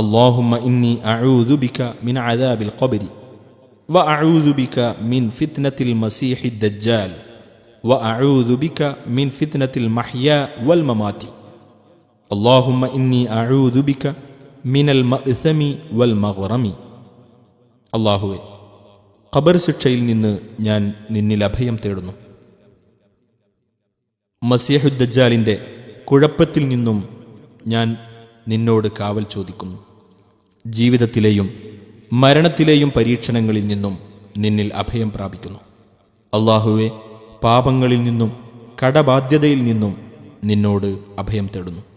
اللهم إني أعوذ بك من عذاب القبر وأعوذ بك من فتنة المسيح الدجال وأعوذ بك من فتنة المحيا والممات اللهم إني أعوذ بك من المأثم والمغرم അള്ളാഹുവെ ഖബർ ശിക്ഷയിൽ നിന്ന് ഞാൻ നിന്നിൽ അഭയം തേടുന്നു മസിയഹുദ്ദജാലിൻ്റെ കുഴപ്പത്തിൽ നിന്നും ഞാൻ നിന്നോട് കാവൽ ചോദിക്കുന്നു ജീവിതത്തിലെയും മരണത്തിലെയും പരീക്ഷണങ്ങളിൽ നിന്നും നിന്നിൽ അഭയം പ്രാപിക്കുന്നു അള്ളാഹുവെ പാപങ്ങളിൽ നിന്നും കടബാധ്യതയിൽ നിന്നും നിന്നോട് അഭയം തേടുന്നു